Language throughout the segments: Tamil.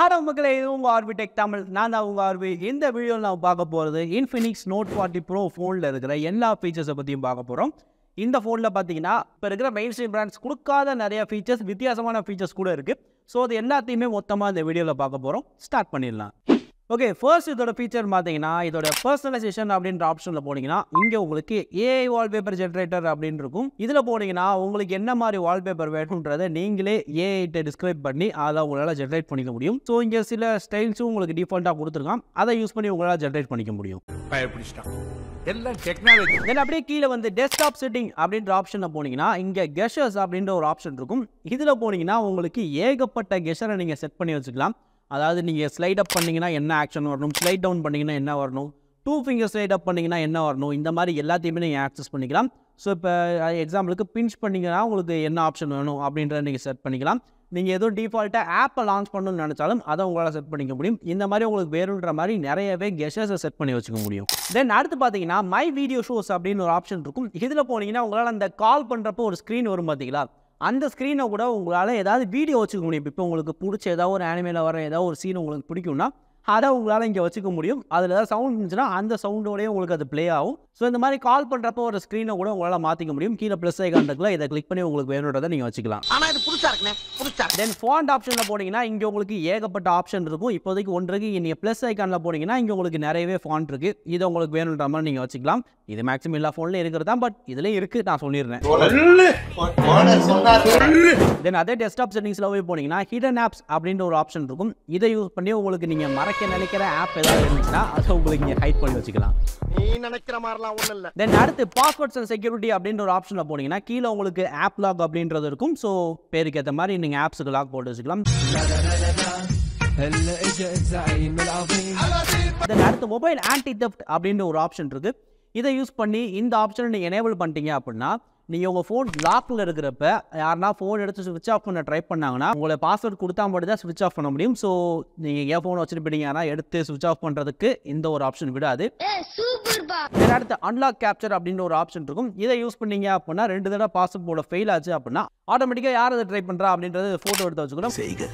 ஹலோ மக்களே இது உங்கள் ஆர்பிடெக் தமிழ் நான் தான் உங்கள் ஆர்பி இந்த வீடியோவில் நான் பார்க்க போகிறது இன்ஃபினிக்ஸ் நோட் ஃபார்ட்டி ப்ரோ ஃபோனில் இருக்கிற எல்லா ஃபீச்சர்ஸை பற்றியும் பார்க்க போகிறோம் இந்த ஃபோனில் பார்த்தீங்கன்னா இப்போ இருக்கிற மெயின் ஸ்ட்ரீம் பிராண்ட்ஸ் கொடுக்காத நிறைய ஃபீச்சர்ஸ் வித்தியாசமான ஃபீச்சர்ஸ் கூட இருக்குது ஸோ அது எல்லாத்தையுமே மொத்தமாக இந்த வீடியோவில் பார்க்க போகிறோம் ஸ்டார்ட் பண்ணிடலாம் ஓகே ஃபர்ஸ்ட் இதோட ஃபீச்சர் பார்த்தீங்கன்னா இதோட பர்சனலைசேஷன் அப்படின்ற ஆப்ஷனில் போனீங்கன்னா இங்கே உங்களுக்கு ஏஐ வால்பேப்பர் ஜென்ரேட்டர் அப்படின்னு இருக்கும் இதில் போனீங்கன்னா உங்களுக்கு என்ன மாதிரி வால்பேப்பர் வேணுன்றதை நீங்களே ஏஐட்டை டிஸ்கிரைப் பண்ணி அதை உங்களால் ஜென்ரேட் பண்ணிக்க முடியும் ஸோ இங்கே சில ஸ்டைல்ஸும் உங்களுக்கு டிஃபால்ட்டாக கொடுத்துருக்கான் அதை யூஸ் பண்ணி உங்களால் ஜென்ரேட் பண்ணிக்க முடியும் அப்படியே கீழே வந்து செட்டிங் அப்படின்ற ஆப்ஷனில் இங்கே அப்படின்ற ஒரு ஆப்ஷன் இருக்கும் இதில் உங்களுக்கு ஏகப்பட்ட கெஷரை நீங்கள் செட் பண்ணி வச்சுக்கலாம் அதாவது நீங்கள் ஸ்லைட் அப் பண்ணிங்கன்னா என்ன ஆக்ஷன் வரணும் ஸ்லைட் டவுன் பண்ணிங்கன்னா என்ன வரணும் டூ ஃபிங்கர் ஸ்லைட் அப் பண்ணிங்கன்னா என்ன வரணும் இந்த மாதிரி எல்லாத்தையுமே நீங்கள் ஆக்சஸ் பண்ணிக்கலாம் ஸோ இப்போ எக்ஸாம்பிளுக்கு பின்ச் பண்ணிங்கன்னா உங்களுக்கு என்ன ஆப்ஷன் வேணும் அப்படின்றத நீங்கள் செட் பண்ணிக்கலாம் நீங்கள் எதுவும் டிஃபால்ட்டாக ஆப்பை லான்ச் பண்ணணும்னு நினச்சாலும் அதை உங்களால் செட் பண்ணிக்க முடியும் இந்த மாதிரி உங்களுக்கு வேறுன்ற மாதிரி நிறையவே கெஷர்ஸை செட் பண்ணி வச்சுக்க முடியும் தென் அடுத்து பார்த்தீங்கன்னா மை வீடியோ ஷோஸ் அப்படின்னு ஒரு ஆப்ஷன் இருக்கும் இதில் போனீங்கன்னா உங்களால் அந்த கால் பண்ணுறப்போ ஒரு ஸ்க்ரீன் வரும் பார்த்தீங்களா அந்த ஸ்க்ரீனை கூட உங்களால் ஏதாவது வீடியோ வச்சுக்க முடியும் இப்போ உங்களுக்கு பிடிச்ச ஏதாவது ஒரு ஆனிமேலாக வர ஏதாவது ஒரு சீன் உங்களுக்கு பிடிக்கும்னா அதை உங்களால் இங்கே வச்சுக்க முடியும் அதில் ஏதாவது சவுண்ட் இருந்துச்சுன்னா அந்த சவுண்டோடய உங்களுக்கு அது ப்ளே ஆகும் ஸோ இந்த மாதிரி கால் பண்ணுறப்போ ஒரு ஸ்க்ரீனை கூட உங்களால் மாற்றிக்க முடியும் கீழே ப்ளஸ் ஐகான்டக்கில் இதை கிளிக் பண்ணி உங்களுக்கு வேணுன்றதை நீங்கள் வச்சுக்கலாம் ஆனால் இது புதுசாக இருக்குண்ணே புதுசாக தென் ஃபாண்ட் ஆப்ஷனில் போனீங்கன்னா இங்கே உங்களுக்கு ஏகப்பட்ட ஆப்ஷன் இருக்கும் இப்போதைக்கு ஒன்றுக்கு நீங்கள் ப்ளஸ் ஐக்கானில் போனீங்கன்னா இங்கே உங்களுக்கு நிறையவே ஃபாண்ட் இருக்குது இதை உங்களுக்கு வேணுன்ற மாதிரி நீங்கள் வச்சுக்கலாம் இது மேக்ஸிமம் எல்லா ஃபோன்லையும் இருக்கிறது தான் பட் இதுலேயும் இருக்குது நான் சொல்லிடுறேன் தென் அதே ஆப் செட்டிங்ஸில் போய் போனீங்கன்னா ஹிடன் ஆப்ஸ் அப்படின்ற ஒரு ஆப்ஷன் இருக்கும் இதை யூஸ் பண்ணி உங்களுக்கு நீங்கள் மர மறைக்க நினைக்கிற ஆப் ஏதாவது இருந்துச்சுன்னா அதை உங்களுக்கு நீங்கள் ஹைட் பண்ணி வச்சுக்கலாம் நீ நினைக்கிற மாதிரிலாம் ஒன்றும் இல்லை தென் அடுத்து பாஸ்வேர்ட்ஸ் அண்ட் செக்யூரிட்டி அப்படின்ற ஒரு ஆப்ஷனில் போனீங்கன்னா கீழே உங்களுக்கு ஆப் லாக் அப்படின்றது இருக்கும் ஸோ பேருக்கு ஏற்ற மாதிரி நீங்கள் ஆப்ஸுக்கு லாக் போட்டு வச்சுக்கலாம் தென் அடுத்து மொபைல் ஆன்டி தெஃப்ட் அப்படின்ற ஒரு ஆப்ஷன் இருக்குது இதை யூஸ் பண்ணி இந்த ஆப்ஷனை நீங்கள் எனேபிள் பண்ணிட்டீங்க அப்படின்னா நீங்கள் உங்கள் ஃபோன் லாக்கில் இருக்கிறப்ப யாருன்னா ஃபோன் எடுத்து சுவிட்ச் ஆஃப் பண்ண ட்ரை பண்ணாங்கன்னா உங்களை பாஸ்வேர்ட் கொடுத்தா மட்டும் தான் சுவிட்ச் ஆஃப் பண்ண முடியும் ஸோ நீங்கள் என் ஃபோன் வச்சுருப்பீங்க போயிட்டீங்கன்னா எடுத்து சுவிச் ஆஃப் பண்ணுறதுக்கு இந்த ஒரு ஆப்ஷன் விடாது அடுத்து அன்லாக் கேப்சர் அப்படின்ற ஒரு ஆப்ஷன் இருக்கும் இதை யூஸ் பண்ணீங்க அப்படின்னா ரெண்டு தடவை பாஸ்வேர்டோட ஃபெயில் ஆச்சு அப்படின்னா ஆட்டோமேட்டிக்காக யார் அதை ட்ரை பண்ணுறா அப்படின்றது ஃபோட்டோ எடுத்து வச்சுக்கணும் செய்க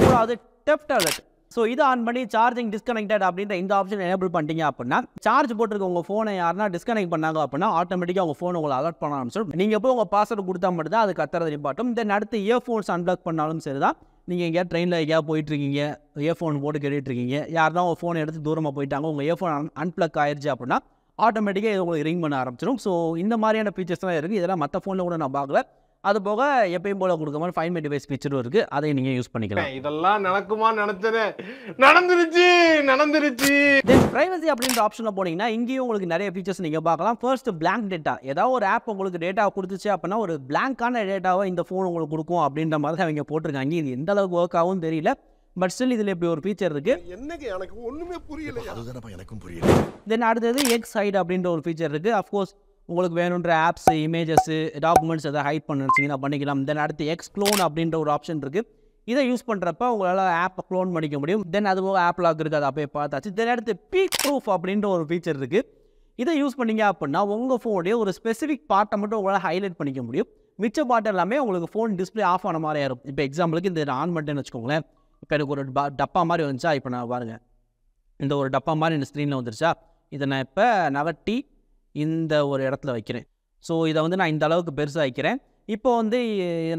மூணாவது டெப்ட் அலர்ட் ஸோ இது ஆன் பண்ணி சார்ஜிங் டிஸ்கனெக்டட் அப்படின்ற இந்த ஆப்ஷன் எனேபிள் பண்ணிட்டீங்க அப்படின்னா சார்ஜ் போட்டுருக்க உங்கள் ஃபோனை யாருன்னா டிஸ்கனெக்ட் பண்ணாங்க அப்படின்னா ஆட்டோமேட்டிக்காக உங்கள் ஃபோன் உங்களை அலர்ட் பண்ண ஆரம்பிச்சிடும் நீங்கள் போய் உங்கள் பாஸ்வேர்டு கொடுத்தா மட்டும் தான் அது கத்துறது நிப்பாட்டும் தென் அடுத்து இயர்ஃபோன்ஸ் அன்பிளாக் பண்ணாலும் சரி தான் நீங்கள் எங்கேயா ட்ரெயினில் எங்கேயா போயிட்டுருக்கீங்க இயர்ஃபோன் போட்டு கேட்டுட்ருக்கீங்க யார் தான் உங்கள் ஃபோன் எடுத்து தூரமாக போயிட்டாங்க உங்கள் இயர்ஃபோன் அன்பிளக் ஆயிடுச்சு அப்படின்னா ஆட்டோமேட்டிக்காக இது உங்களுக்கு ரிங் பண்ண ஆரம்பிச்சிடும் ஸோ இந்த மாதிரியான ஃபீச்சர்ஸ்லாம் இருக்குது இதெல்லாம் மற்ற ஃபோனில் கூட நான் பார்க்கல அது போக எப்பயும் போல கொடுக்க மாதிரி ஃபைன் மெட்டி வைஸ் ஃபீச்சரும் இருக்குது அதை நீங்கள் யூஸ் பண்ணிக்கலாம் இதெல்லாம் நடக்குமா நினச்சது நடந்துருச்சு நடந்துருச்சு தென் ப்ரைவசி அப்படின்ற ஆப்ஷனில் போனீங்கன்னா இங்கேயும் உங்களுக்கு நிறைய ஃபீச்சர்ஸ் நீங்கள் பார்க்கலாம் ஃபர்ஸ்ட் பிளாங்க் டேட்டா ஏதாவது ஒரு ஆப் உங்களுக்கு டேட்டா கொடுத்துச்சு அப்படின்னா ஒரு பிளாங்கான டேட்டாவை இந்த ஃபோன் உங்களுக்கு கொடுக்கும் அப்படின்ற மாதிரி தான் அவங்க போட்டிருக்காங்க இது எந்த அளவுக்கு ஒர்க் ஆகும் தெரியல பட் ஸ்டில் இதில் இப்படி ஒரு ஃபீச்சர் இருக்கு என்னக்கு எனக்கு ஒன்றுமே புரியல எனக்கும் புரியல தென் அடுத்தது எக்ஸ் ஹைட் அப்படின்ற ஒரு ஃபீச்சர் இருக்குது அஃப்கோர்ஸ் உங்களுக்கு வேணுன்ற ஆப்ஸ் இமேஜஸ்ஸு டாக்குமெண்ட்ஸ் எதாவது ஹைட் பண்ணிச்சிங்கன்னா பண்ணிக்கலாம் தென் அடுத்து எக்ஸ் க்ளோன் அப்படின்ற ஒரு ஆப்ஷன் இருக்குது இதை யூஸ் பண்ணுறப்ப உங்களால் ஆப்பை க்ளோன் பண்ணிக்க முடியும் தென் அது போக ஆப் லாக் இருக்குது அதை அப்படியே பார்த்தாச்சு தென் அடுத்து பீக் ப்ரூஃப் அப்படின்ற ஒரு ஃபீச்சர் இருக்குது இதை யூஸ் பண்ணிங்க அப்படின்னா உங்கள் ஃபோனுடைய ஒரு ஸ்பெசிஃபிக் பார்ட்டை மட்டும் உங்களால் ஹைலைட் பண்ணிக்க முடியும் மிச்ச பாட்டு எல்லாமே உங்களுக்கு ஃபோன் டிஸ்பிளே ஆஃப் ஆன மாதிரி ஆயிரும் இப்போ எக்ஸாம்பிளுக்கு இந்த ஆன் பண்ணிட்டேன்னு வச்சுக்கோங்களேன் இப்போ எனக்கு ஒரு டப்பா மாதிரி வந்துச்சா இப்போ நான் பாருங்கள் இந்த ஒரு டப்பா மாதிரி இந்த ஸ்க்ரீனில் வந்துருச்சா இதை நான் இப்போ நகட்டி இந்த ஒரு இடத்துல வைக்கிறேன் ஸோ இதை வந்து நான் இந்த அளவுக்கு பெருசாக வைக்கிறேன் இப்போ வந்து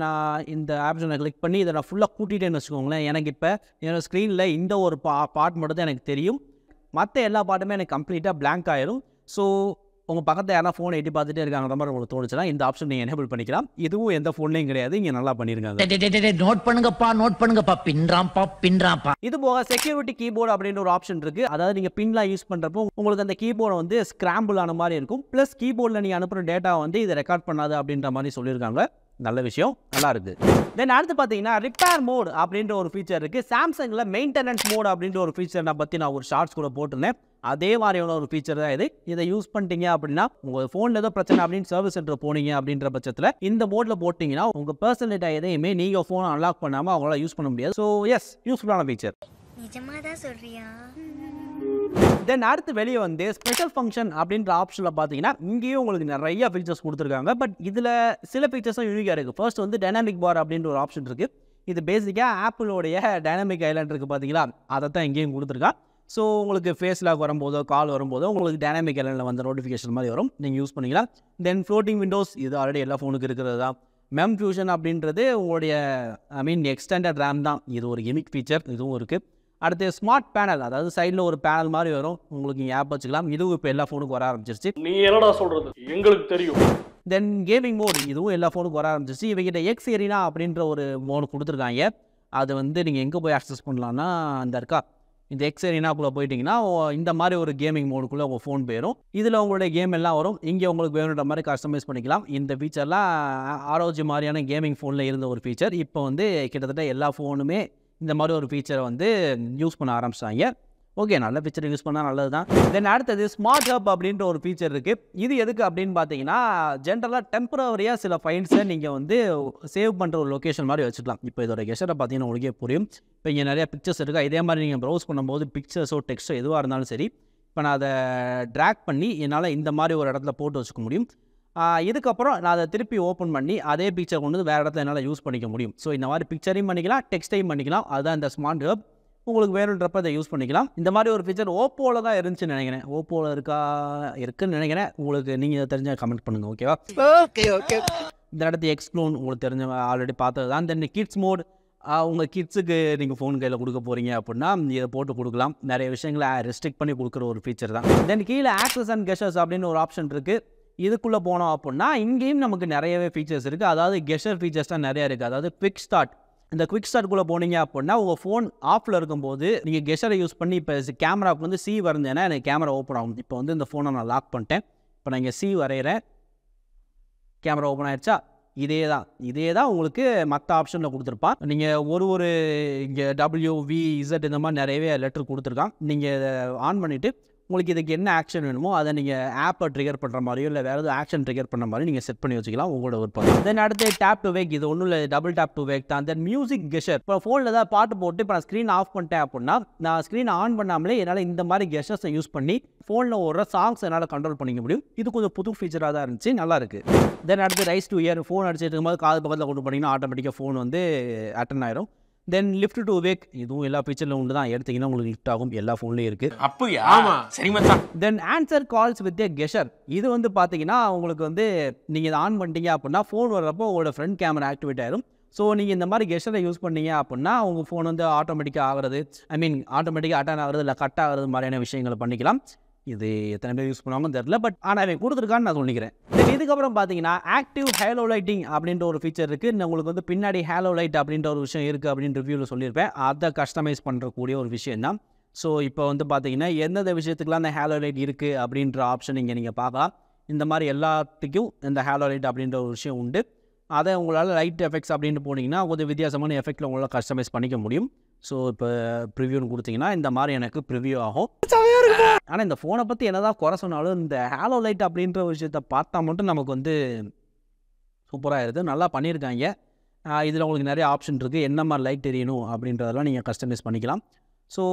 நான் இந்த ஆப்ஷனை கிளிக் பண்ணி இதை நான் ஃபுல்லாக கூட்டிகிட்டேன்னு வச்சுக்கோங்களேன் எனக்கு இப்போ என்னோடய ஸ்க்ரீனில் இந்த ஒரு பா பாட் மட்டும் தான் எனக்கு தெரியும் மற்ற எல்லா பாட்டுமே எனக்கு கம்ப்ளீட்டாக பிளாங்க் ஆயிடும் ஸோ உங்கள் பக்கத்தில் யாராவது ஃபோன் எட்டி பார்த்துட்டே இருக்காங்க மாதிரி உங்களுக்கு தோணுச்சுன்னா இந்த ஆப்ஷன் நீங்கள் எனேபிள் பண்ணிக்கலாம் இதுவும் எந்த ஃபோன்லையும் கிடையாது இங்கே நல்லா பண்ணியிருக்காங்க நோட் பண்ணுங்கப்பா நோட் பண்ணுங்கப்பா பின்றாம்ப்பா பின்றாம்ப்பா இது போக செக்யூரிட்டி கீபோர்டு அப்படின்னு ஒரு ஆப்ஷன் இருக்குது அதாவது நீங்கள் பின்லாம் யூஸ் பண்ணுறப்போ உங்களுக்கு அந்த கீபோர்டை வந்து ஸ்கிராம்பிள் ஆன மாதிரி இருக்கும் ப்ளஸ் கீபோர்டில் நீங்கள் அனுப்புகிற டேட்டா வந்து இதை ரெக்கார்ட் பண்ணாது அப்படின்ற மாதிரி சொல்லியிருக்காங்க நல்ல விஷயம் நல்லா இருக்குது தென் அடுத்து பார்த்தீங்கன்னா ரிப்பேர் மோட் அப்படின்ற ஒரு ஃபீச்சர் இருக்குது சாம்சங்கில் மெயின்டெனன்ஸ் மோட் அப்படின்ற ஒரு ஃபீச்சர் நான் பற்றி நான் ஒரு ஷார்ட்ஸ் கூட போட்டிருந்தேன் அதே மாதிரியான ஒரு ஃபீச்சர் தான் இது இதை யூஸ் பண்ணிட்டீங்க அப்படின்னா உங்கள் ஃபோனில் ஏதோ பிரச்சனை அப்படின்னு சர்வீஸ் சென்டர் போனீங்க அப்படின்ற பட்சத்தில் இந்த மோடில் போட்டிங்கன்னா உங்கள் பர்சனல் டேட்டா எதையுமே நீங்கள் ஃபோனை அன்லாக் பண்ணாமல் அவங்களால யூஸ் பண்ண முடியாது ஸோ எஸ் யூஸ்ஃபுல்லான ஃபீச்சர் நிஜமாக தான் சொல்கிறியா தென் அடுத்து வெளியே வந்து ஸ்பெஷல் ஃபங்க்ஷன் அப்படின்ற ஆப்ஷனில் பார்த்தீங்கன்னா இங்கேயும் உங்களுக்கு நிறைய ஃபீச்சர்ஸ் கொடுத்துருக்காங்க பட் இதில் சில ஃபீச்சர்ஸும் யூனிக்காக இருக்குது ஃபர்ஸ்ட் வந்து டைனாமிக் பார் அப்படின்ற ஒரு ஆப்ஷன் இருக்குது இது பேசிக்காக ஆப்பிளோடைய டைனாமிக் ஐலாண்ட் இருக்குது பார்த்தீங்களா அதை தான் இங்கேயும் கொடுத்துருக்கான் ஸோ உங்களுக்கு ஃபேஸ் லாக் வரும்போதோ கால் வரும்போதோ உங்களுக்கு டைனாமிக் ஐலாண்டில் வந்த நோட்டிஃபிகேஷன் மாதிரி வரும் நீங்கள் யூஸ் பண்ணிக்கலாம் தென் ஃப்ளோட்டிங் விண்டோஸ் இது ஆல்ரெடி எல்லா ஃபோனுக்கு இருக்கிறது தான் மெம் ஃபியூஷன் அப்படின்றது உங்களுடைய ஐ மீன் எக்ஸ்டெண்டட் ரேம் தான் இது ஒரு எமிக் ஃபீச்சர் இதுவும் இருக்குது அடுத்து ஸ்மார்ட் பேனல் அதாவது சைடில் ஒரு பேனல் மாதிரி வரும் உங்களுக்கு ஆப் வச்சுக்கலாம் இதுவும் இப்போ எல்லா ஃபோனுக்கு வர ஆரம்பிச்சிருச்சு நீ என்னடா சொல்கிறது எங்களுக்கு தெரியும் தென் கேமிங் மோடு இதுவும் எல்லா ஃபோனுக்கு வர ஆரம்பிச்சிருச்சு இவங்கிட்ட எக்ஸ் எரினா அப்படின்ற ஒரு மோனு கொடுத்துருக்காங்க அது வந்து நீங்கள் எங்கே போய் ஆக்சஸ் பண்ணலான்னா அந்த இருக்கா இந்த எக்ஸ் எரினாக்குள்ளே போயிட்டிங்கன்னா இந்த மாதிரி ஒரு கேமிங் மோடுக்குள்ளே உங்கள் ஃபோன் போயிடும் இதில் உங்களுடைய கேம் எல்லாம் வரும் இங்கே உங்களுக்கு வேணுன்ற மாதிரி கஸ்டமைஸ் பண்ணிக்கலாம் இந்த ஃபீச்சர்லாம் ஆரோஜி மாதிரியான கேமிங் ஃபோனில் இருந்த ஒரு ஃபீச்சர் இப்போ வந்து கிட்டத்தட்ட எல்லா ஃபோனுமே இந்த மாதிரி ஒரு ஃபீச்சரை வந்து யூஸ் பண்ண ஆரம்பிச்சிட்டாங்க ஓகே நல்ல ஃபீச்சர் யூஸ் பண்ணால் நல்லது தான் தென் அடுத்தது ஸ்மார்ட் ஹப் அப்படின்ற ஒரு ஃபீச்சர் இருக்குது இது எதுக்கு அப்படின்னு பார்த்தீங்கன்னா ஜென்ரலாக டெம்பரவரியாக சில ஃபைல்ஸை நீங்கள் வந்து சேவ் பண்ணுற ஒரு லொக்கேஷன் மாதிரி வச்சுக்கலாம் இப்போ இதோட கெஷரை பார்த்தீங்கன்னா உங்களுக்கே புரியும் இப்போ இங்கே நிறையா பிக்சர்ஸ் இருக்கா இதே மாதிரி நீங்கள் ப்ரௌஸ் பண்ணும்போது பிக்சர்ஸோ டெக்ஸ்ட்டோ எதுவாக இருந்தாலும் சரி இப்போ நான் அதை ட்ராக் பண்ணி என்னால் இந்த மாதிரி ஒரு இடத்துல போட்டு வச்சுக்க முடியும் இதுக்கப்புறம் நான் அதை திருப்பி ஓப்பன் பண்ணி அதே பிக்சர் கொண்டு வேறு இடத்துல என்னால் யூஸ் பண்ணிக்க முடியும் ஸோ இந்த மாதிரி பிக்சரையும் பண்ணிக்கலாம் டெக்ஸ்டையும் பண்ணிக்கலாம் அதுதான் இந்த ஸ்மார்ட் ஹப் உங்களுக்கு வேணுன்றப்ப அதை யூஸ் பண்ணிக்கலாம் இந்த மாதிரி ஒரு ஃபீச்சர் ஓப்போவில் தான் இருந்துச்சுன்னு நினைக்கிறேன் ஓப்போவில் இருக்கா இருக்குன்னு நினைக்கிறேன் உங்களுக்கு நீங்கள் தெரிஞ்ச கமெண்ட் பண்ணுங்கள் ஓகேவா ஓகே ஓகே இந்த இடத்து எக்ஸ்ப்ளோன் உங்களுக்கு தெரிஞ்ச ஆல்ரெடி பார்த்தது தான் தென் கிட்ஸ் மோட் உங்கள் கிட்ஸுக்கு நீங்கள் ஃபோன் கையில் கொடுக்க போகிறீங்க அப்படின்னா இதை போட்டு கொடுக்கலாம் நிறைய விஷயங்களை ரெஸ்ட்ரிக்ட் பண்ணி கொடுக்குற ஒரு ஃபீச்சர் தான் தென் கீழே ஆக்சஸ் அண்ட் கெஷர்ஸ் அப்படின்னு ஒரு ஆப்ஷன் இருக்குது இதுக்குள்ளே போனோம் அப்படின்னா இங்கேயும் நமக்கு நிறையவே ஃபீச்சர்ஸ் இருக்குது அதாவது கெஷர் ஃபீச்சர்ஸ் தான் நிறையா இருக்குது அதாவது குவிக் ஸ்டார்ட் இந்த குவிக் ஸ்டார்ட்குள்ளே போனீங்க அப்படின்னா உங்கள் ஃபோன் ஆஃபில் இருக்கும்போது நீங்கள் கெஷரை யூஸ் பண்ணி இப்போ கேமராவுக்கு வந்து சி வரைஞ்சேன்னா எனக்கு கேமரா ஓப்பன் ஆகும் இப்போ வந்து இந்த ஃபோனை நான் லாக் பண்ணிட்டேன் இப்போ நான் இங்கே சி வரைகிறேன் கேமரா ஓப்பன் ஆயிடுச்சா இதே தான் இதே தான் உங்களுக்கு மற்ற ஆப்ஷனில் கொடுத்துருப்பான் நீங்கள் ஒரு ஒரு இங்கே டபிள்யூ வி இசட் இந்த மாதிரி நிறையவே லெட்டர் கொடுத்துருக்கான் நீங்கள் ஆன் பண்ணிவிட்டு உங்களுக்கு இதுக்கு என்ன ஆக்ஷன் வேணுமோ அதை நீங்கள் ஆப்பை ட்ரிகர் பண்ணுற மாதிரியோ இல்லை வேறு எதுவும் ஆக்ஷன் ட்ரிகர் பண்ணுற மாதிரி நீங்கள் செட் பண்ணி வச்சுக்கலாம் உங்களோட விருப்பம் தென் அடுத்து டேப் டு வேக் இது ஒன்றும் இல்லை டபுள் டேப் டு வேக் தான் தென் மியூசிக் கெஷர் இப்போ ஃபோனில் ஏதாவது பாட்டு போட்டு இப்போ நான் ஸ்க்ரீன் ஆஃப் பண்ணிட்டேன் அப்படின்னா நான் ஸ்க்ரீன் ஆன் பண்ணாமலே என்னால் இந்த மாதிரி கெஷர்ஸை யூஸ் பண்ணி ஃபோனில் ஒரு சாங்ஸ் என்னால் கண்ட்ரோல் பண்ணிக்க முடியும் இது கொஞ்சம் புது ஃபீச்சராக தான் இருந்துச்சு நல்லா இருக்கு தென் அடுத்து ரைஸ் டு இயர் ஃபோன் அடிச்சுட்டு இருக்கும்போது காது பக்கத்தில் கொண்டு போனீங்கன்னா ஆட்டோமேட்டிக்காக ஃபோன் வந்து அட்டன் ஆயிரும் தென் லிஃப்ட் டு வேக் இதுவும் எல்லா ஃபீச்சரில் உண்டு தான் எடுத்தீங்கன்னா உங்களுக்கு லிஃப்ட் ஆகும் எல்லா ஃபோன்லேயும் இருக்குது அப்போ ஆமாம் சரி மச்சான் then answer calls with a gesture இது வந்து பார்த்தீங்கன்னா உங்களுக்கு வந்து நீங்கள் இதை ஆன் பண்ணிட்டீங்க அப்படின்னா ஃபோன் வர்றப்போ உங்களோட ஃப்ரண்ட் கேமரா ஆக்டிவேட் ஆயிரும் ஸோ நீங்கள் இந்த மாதிரி கெஷரை யூஸ் பண்ணீங்க அப்படின்னா உங்கள் ஃபோன் வந்து ஆட்டோமேட்டிக்காக ஆகிறது ஐ மீன் ஆட்டோமேட்டிக்காக அட்டன் ஆகிறது இல்லை கட் ஆகிறது மாதிரியான விஷயங்களை பண்ணிக்கலாம் இது எத்தனை பேர் யூஸ் பண்ணுவாங்கன்னு தெரில பட் ஆனால் அவன் கொடுத்துருக்கான்னு நான் சொல்லிக்கிறேன் இதுக்கப்புறம் பார்த்தீங்கன்னா ஆக்டிவ் ஹேலோ லைட்டிங் அப்படின்ற ஒரு ஃபீச்சர் இருக்குது இந்த உங்களுக்கு வந்து பின்னாடி ஹேலோ லைட் அப்படின்ற ஒரு விஷயம் இருக்குது அப்படின்னு ரிவ்யூவில் சொல்லியிருப்பேன் அதை கஸ்டமைஸ் பண்ணுறக்கூடிய ஒரு விஷயம் தான் ஸோ இப்போ வந்து பார்த்தீங்கன்னா எந்தெந்த விஷயத்துக்குலாம் அந்த ஹேலோ லைட் இருக்குது அப்படின்ற ஆப்ஷன் இங்கே நீங்கள் பார்க்கலாம் இந்த மாதிரி எல்லாத்துக்கும் இந்த ஹேலோ லைட் அப்படின்ற ஒரு விஷயம் உண்டு அதை உங்களால் லைட் எஃபெக்ட்ஸ் அப்படின்னு போனீங்கன்னா கொஞ்சம் வித்தியாசமான எஃபெக்ட்டில் உங்களால் கஸ்டமைஸ் பண்ணிக்க முடியும் ஸோ இப்போ ப்ரிவியூன்னு கொடுத்தீங்கன்னா இந்த மாதிரி எனக்கு ப்ரிவியூ ஆகும் ஆனால் இந்த ஃபோனை பற்றி என்னதான் குறை சொன்னாலும் இந்த ஹேலோ லைட் அப்படின்ற விஷயத்த பார்த்தா மட்டும் நமக்கு வந்து சூப்பராக இருக்குது நல்லா பண்ணியிருக்காங்க இதில் உங்களுக்கு நிறைய ஆப்ஷன் இருக்குது என்ன மாதிரி லைட் தெரியணும் அப்படின்றதெல்லாம் நீங்கள் கஸ்டமைஸ் பண்ணிக்கலாம் ஸோ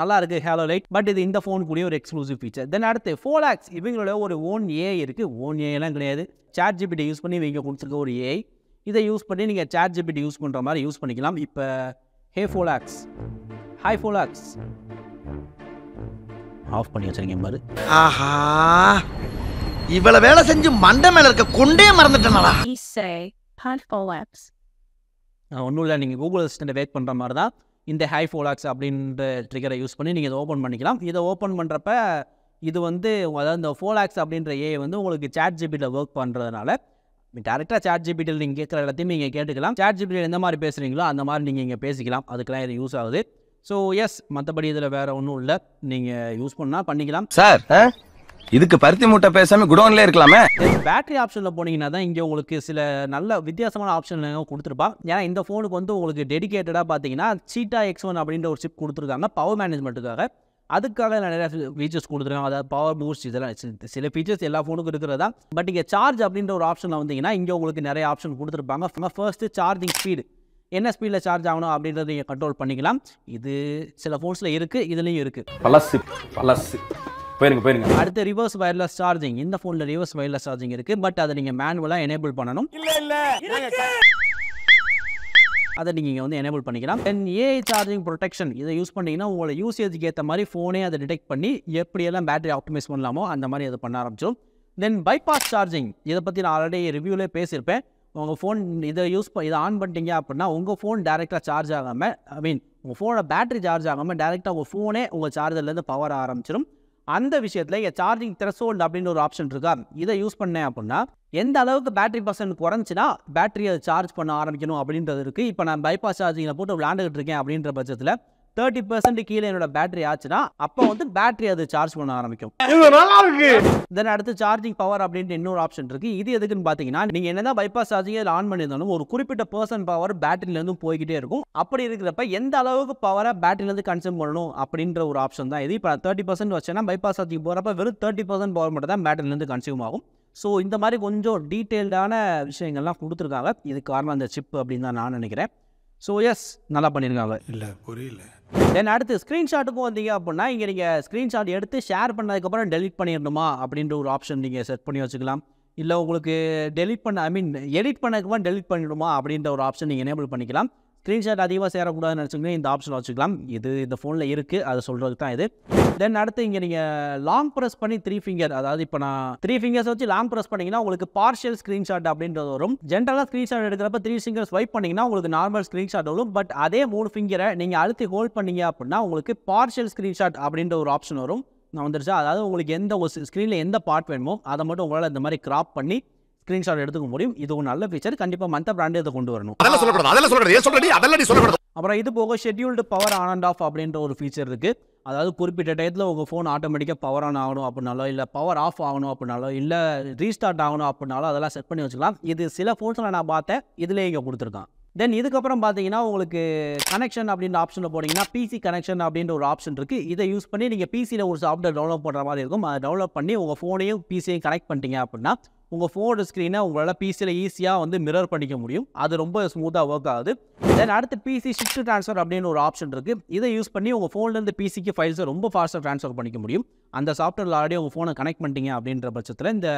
நல்லா இருக்குது ஹேலோ லைட் பட் இது இந்த ஃபோன் கூடிய ஒரு எக்ஸ்க்ளூசிவ் ஃபீச்சர் தென் அடுத்து ஃபோலாக்ஸ் இவங்களோட ஒரு ஓன் ஏஐ இருக்குது ஓன் ஏஐலாம் கிடையாது சார்ஜ் ஜிபிடி யூஸ் பண்ணி இவங்க கொடுத்துருக்க ஒரு ஏஐ இதை யூஸ் பண்ணி நீங்கள் சார்ஜ் ஜிபிடி யூஸ் பண்ணுற மாதிரி யூஸ் பண்ணிக்கலாம் இப்போ ஹே ஃபோலாக்ஸ் ஹாய் ஃபோலாக்ஸ் ஆஃப் பண்ணி வச்சிருக்கேன் பாரு ஆஹா இவ்வளவு வேலை செஞ்சு மண்டை மேல இருக்க கொண்டே ஃபோலாக்ஸ் ஒன்றும் இல்லை நீங்கள் கூகுள் அசிஸ்டண்ட் வெயிட் பண்ணுற மாதிரி தான் இந்த ஹை ஃபோலாக்ஸ் அப்படின்ற ட்ரிகரை யூஸ் பண்ணி நீங்கள் இதை ஓப்பன் பண்ணிக்கலாம் இதை ஓப்பன் பண்ணுறப்ப இது வந்து அதாவது இந்த ஃபோலாக்ஸ் அப்படின்ற ஏ வந்து உங்களுக்கு சாட் ஜிபியில் ஒர்க் பண்ணுறதுனால டேரக்டாக சாட் ஜிபிடியில் நீங்கள் கேட்குற எல்லாத்தையும் நீங்கள் கேட்டுக்கலாம் சாட் ஜிபிடியில் எந்த மாதிரி பேசுகிறீங்களோ அந்த மாதிரி நீங்கள் இங்கே பேசிக்கலாம் அதுக்கெல்லாம் இது யூஸ் ஆகுது ஸோ எஸ் மற்றபடி இதில் வேறு ஒன்றும் இல்லை நீங்கள் யூஸ் பண்ணால் பண்ணிக்கலாம் சார் இதுக்கு பருத்தி மூட்டை பேசாமல் குடோன்லேயே இருக்கலாமே பேட்டரி ஆப்ஷனில் போனீங்கன்னா தான் இங்கே உங்களுக்கு சில நல்ல வித்தியாசமான ஆப்ஷன் கொடுத்துருப்பா ஏன்னா இந்த ஃபோனுக்கு வந்து உங்களுக்கு டெடிக்கேட்டடாக பார்த்தீங்கன்னா சீட்டா எக்ஸ் ஒன் அப்படின்ற ஒரு சிப் கொடுத்துருக்காங்க பவர் மேனேஜ்மெண்ட்டுக்காக அதுக்காக நான் நிறையா ஃபீச்சர்ஸ் கொடுத்துருக்காங்க அதாவது பவர் பூஸ்ட் இதெல்லாம் சில ஃபீச்சர்ஸ் எல்லா ஃபோனுக்கும் இருக்கிறதா பட் இங்கே சார்ஜ் அப்படின்ற ஒரு ஆப்ஷனில் வந்தீங்கன்னா இங்கே உங்களுக்கு நிறைய ஆப்ஷன் கொடுத்துருப்பாங்க ஃபர்ஸ்ட்டு சார்ஜிங் ஸ்பீடு என்ன ஸ்பீடில் சார்ஜ் ஆகணும் அப்படின்றத நீங்கள் கண்ட்ரோல் பண்ணிக்கலாம் இது சில ஃபோன்ஸில் இருக்குது இதுலேயும் இருக்குது பழசு பழசு போயிருங்க போயிருங்க அடுத்து ரிவர்ஸ் வயர்லெஸ் சார்ஜிங் இந்த ஃபோனில் ரிவர்ஸ் வயர்லெஸ் சார்ஜிங் இருக்குது பட் அதை நீங்கள் மேனுவலாக எனேபிள் பண்ணணும் இல்லை இல்லை அதை நீங்கள் இங்கே வந்து எனேபிள் பண்ணிக்கலாம் தென் ஏஐ சார்ஜிங் ப்ரொடெக்ஷன் இதை யூஸ் பண்ணிங்கன்னா உங்களோட யூசேஜுக்கு ஏற்ற மாதிரி ஃபோனே அதை டிடெக்ட் பண்ணி எப்படியெல்லாம் பேட்டரி ஆப்டிமைஸ் பண்ணலாமோ அந்த மாதிரி அதை பண்ண ஆரம்பிச்சிடும் தென் பைபாஸ் சார்ஜிங் இதை பற்றி நான் ஆல்ரெடி ரிவியூலே பேசியிருப்பேன் உங்கள் ஃபோன் இதை யூஸ் ப இதை ஆன் பண்ணிட்டீங்க அப்படின்னா உங்கள் ஃபோன் டேரெக்டாக சார்ஜ் ஆகாமல் ஐ மீன் உங்கள் ஃபோனோட பேட்டரி சார்ஜ் ஆகாமல் டேரெக்டாக உங்கள் ஃபோனே உங்கள் சார்ஜர்லேருந்து பவர் ஆரம்பிச்சிடும் அந்த விஷயத்தில் இங்கே சார்ஜிங் த்ரெஷோல்டு அப்படின்னு ஒரு ஆப்ஷன் இருக்கா இதை யூஸ் பண்ணேன் அப்படின்னா எந்த அளவுக்கு பேட்டரி பர்சன்ட் குறைஞ்சினா பேட்டரி அதை சார்ஜ் பண்ண ஆரம்பிக்கணும் அப்படின்றது இருக்குது இப்போ நான் பைபாஸ் சார்ஜிங்கில் போட்டு விளாண்டுக்கிட்டு இருக்கேன் அப்படின்ற பட்சத்தில் தேர்ட்டி பர்சன்ட் கீழே என்னோட பேட்டரி ஆச்சுன்னா அப்போ வந்து பேட்டரி அது சார்ஜ் பண்ண ஆரம்பிக்கும் தென் அடுத்து சார்ஜிங் பவர் அப்படின்ட்டு இன்னொரு ஆப்ஷன் இருக்கு இது எதுக்குன்னு பாத்தீங்கன்னா நீங்க என்னதான் பைபாஸ் சார்ஜிங் ஆன் பண்ணியிருந்தாலும் ஒரு குறிப்பிட்ட பர்சன் பவர் பேட்டரியில இருந்து போய்கிட்டே இருக்கும் அப்படி இருக்கிறப்ப எந்த அளவுக்கு பவரை பேட்டரியில இருந்து கன்சியூம் பண்ணணும் அப்படின்ற ஒரு ஆப்ஷன் தான் இது இப்போ தேர்ட்டி பர்சன்ட் வச்சேன்னா பைபாஸ் சார்ஜிங் போறப்ப வெறும் தேர்ட்டி பர்சன்ட் பவர் மட்டும் தான் பேட்டரியில இருந்து கன்சியூம் ஆகும் ஸோ இந்த மாதிரி கொஞ்சம் டீட்டெயில்டான விஷயங்கள்லாம் கொடுத்துருக்காங்க இதுக்கு காரணம் அந்த சிப் அப்படின்னு தான் நான் நினைக்கிறேன் ஸோ எஸ் நல்லா பண்ணியிருக்காங்க இல்லை புரியல தென் அடுத்து ஸ்க்ரீன்ஷாட்டுக்கும் வந்தீங்க அப்படின்னா இங்கே நீங்கள் ஸ்க்ரீன்ஷாட் எடுத்து ஷேர் பண்ணதுக்கப்புறம் டெலிட் பண்ணிடணுமா அப்படின்ற ஒரு ஆப்ஷன் நீங்கள் செட் பண்ணி வச்சுக்கலாம் இல்லை உங்களுக்கு டெலிட் பண்ண ஐ மீன் எடிட் பண்ணதுக்கப்புறம் டெலிட் பண்ணிடணுமா அப்படின்ற ஒரு ஆப்ஷன் நீங்கள் எனேபிள் பண்ணிக்கலாம் ஸ்க்ரீன்ஷாட் அதிகமாக சேரக்கூடாதுன்னு நினச்சிங்கன்னா இந்த ஆப்ஷன் வச்சுக்கலாம் இது இந்த ஃபோனில் இருக்குது அதை சொல்கிறது தான் இது தென் அடுத்து இங்கே நீங்கள் லாங் ப்ரெஸ் பண்ணி த்ரீ ஃபிங்கர் அதாவது இப்போ நான் த்ரீ ஃபிங்கர்ஸ் வச்சு லாங் ப்ரெஸ் பண்ணிங்கன்னா உங்களுக்கு பார்ஷியல் ஸ்க்ரீன்ஷாட் அப்படின்றது வரும் ஜென்ரலாக ஸ்க்ரீன்ஷாட் எடுக்கிறப்ப த்ரீ ஃபிங்கர்ஸ் ஸ்வைப் பண்ணிங்கன்னா உங்களுக்கு நார்மல் ஸ்க்ரீன்ஷாட் வரும் பட் அதே மூணு ஃபிங்கரை நீங்கள் அழுத்தி ஹோல்ட் பண்ணீங்க அப்படின்னா உங்களுக்கு பார்ஷியல் ஸ்க்ரீன்ஷாட் அப்படின்ற ஒரு ஆப்ஷன் வரும் நான் வந்துருச்சா அதாவது உங்களுக்கு எந்த ஒரு ஸ்க்ரீனில் எந்த பார்ட் வேணுமோ அதை மட்டும் உங்களால் இந்த மாதிரி கிராப் பண்ணி ஸ்கிரீன்ஷாட் எடுத்துக்க முடியும் இது ஒரு நல்ல ஃபீச்சர் கண்டிப்பாக மற்ற பிராண்டே இதை கொண்டு வரணும் அதெல்லாம் சொல்லக்கூடாது அதெல்லாம் சொல்லக்கூடாது சொல்லடி அதெல்லாம் சொல்லக்கூடாது அப்புறம் இது போக scheduled power on and off அப்படின்ற ஒரு ஃபீச்சர் இருக்குது அதாவது குறிப்பிட்ட டயத்தில் உங்கள் ஃபோன் ஆட்டோமேட்டிக்காக பவர் ஆன் ஆகணும் அப்படின்னாலோ இல்லை பவர் ஆஃப் ஆகணும் அப்படின்னாலோ இல்லை ரீஸ்டார்ட் ஆகணும் அப்படின்னாலோ அதெல்லாம் செட் பண்ணி வச்சுக்கலாம் இது சில ஃபோன்ஸில் நான் பார்த்தேன் இதிலே இங்கே கொடுத்துருக்கான் தென் இதுக்கப்புறம் பார்த்தீங்கன்னா உங்களுக்கு கனெக்ஷன் அப்படின்ற ஆப்ஷனில் போனீங்கன்னா பிசி கனெக்ஷன் அப்படின்ற ஒரு ஆப்ஷன் இருக்குது இதை யூஸ் பண்ணி நீங்கள் பிசியில் ஒரு சாஃப்ட்வேர் டவுன்லோட் பண்ணுற மாதிரி இருக்கும் அதை டவுன்லோட் பண்ணி உங்கள் ஃபோனையும் பிசியையும் கனெக்ட் பண்ணிட்டீங்க அப்படின்னா உங்கள் ஃபோனோட ஸ்க்ரீனை உங்களால் பிசியில் ஈஸியாக வந்து மிரர் பண்ணிக்க முடியும் அது ரொம்ப ஸ்மூத்தாக ஒர்க் ஆகுது தென் அடுத்து பிசி ஷிஃப்ட் ட்ரான்ஸ்ஃபர் அப்படின்னு ஒரு ஆப்ஷன் இருக்குது இதை யூஸ் பண்ணி உங்கள் ஃபோன்லேருந்து பிசிக்கு ஃபைல்ஸை ரொம்ப ஃபாஸ்ட்டாக ட்ரான்ஸ்ஃபர் பண்ணிக்க முடியும் அந்த சாஃப்ட்வேரில் ஆல்ரெடி உங்கள் ஃபோனை கனெக்ட் பண்ணிட்டீங்க அப்படின்ற பட்சத்தில் இந்த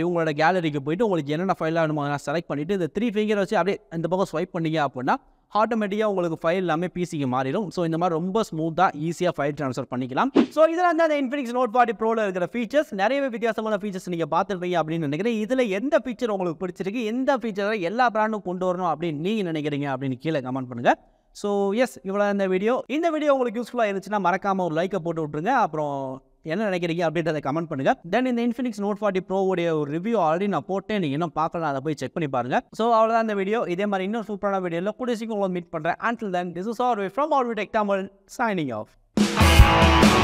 இவங்களோட கேலரிக்கு போயிட்டு உங்களுக்கு என்னென்ன ஃபைலாக வேணுமோ அதெல்லாம் செலக்ட் பண்ணிவிட்டு இந்த த்ரீ ஃபிங்கர் வச்சு அப்படியே இந்த பக்கம் ஸ்வைப் பண்ணீங்க அப்படின்னா ஆட்டோமேட்டிக்காக உங்களுக்கு ஃபைல் எல்லாமே பிசிக்கு மாறிடும் ஸோ இந்த மாதிரி ரொம்ப ஸ்மூத்தாக ஈஸியாக ஃபைல் ட்ரான்ஸ்ஃபர் பண்ணிக்கலாம் ஸோ இதில் வந்து அந்த இன்ஃபினிக்ஸ் நோட் ஃபார்ட்டி ப்ரோவில் இருக்கிற ஃபீச்சர்ஸ் நிறையவே வித்தியாசமான ஃபீச்சர்ஸ் நீங்கள் பார்த்துருப்பீங்க அப்படின்னு நினைக்கிறேன் இதில் எந்த ஃபீச்சர் உங்களுக்கு பிடிச்சிருக்கு எந்த ஃபீச்சரை எல்லா பிராண்டும் கொண்டு வரணும் அப்படின்னு நீங்கள் நினைக்கிறீங்க அப்படின்னு கீழே கமெண்ட் பண்ணுங்கள் ஸோ எஸ் இவ்வளோ இந்த வீடியோ இந்த வீடியோ உங்களுக்கு யூஸ்ஃபுல்லாக இருந்துச்சுன்னா மறக்காமல் ஒரு லைக்கை போட்டு விட்ருங்க அப்புறம் என்ன நினைக்கிறீங்க அப்படின்றத கமெண்ட் பண்ணுங்க தென் இந்த இன்ஃபினிக்ஸ் நோட் ஃபார்ட்டி ப்ரோ உடைய ஒரு ரிவ்யூ ஆல்ரெடி நான் போட்டேன் நீங்கள் இன்னும் பார்க்கலாம் அதை போய் செக் பண்ணி பாருங்க ஸோ அவ்வளோதான் இந்த வீடியோ இதே மாதிரி இன்னும் சூப்பரான வீடியோவில் கூட சீக்கிரம் மீட் பண்ணுறேன் and then this is our way from all we tech Tamil signing of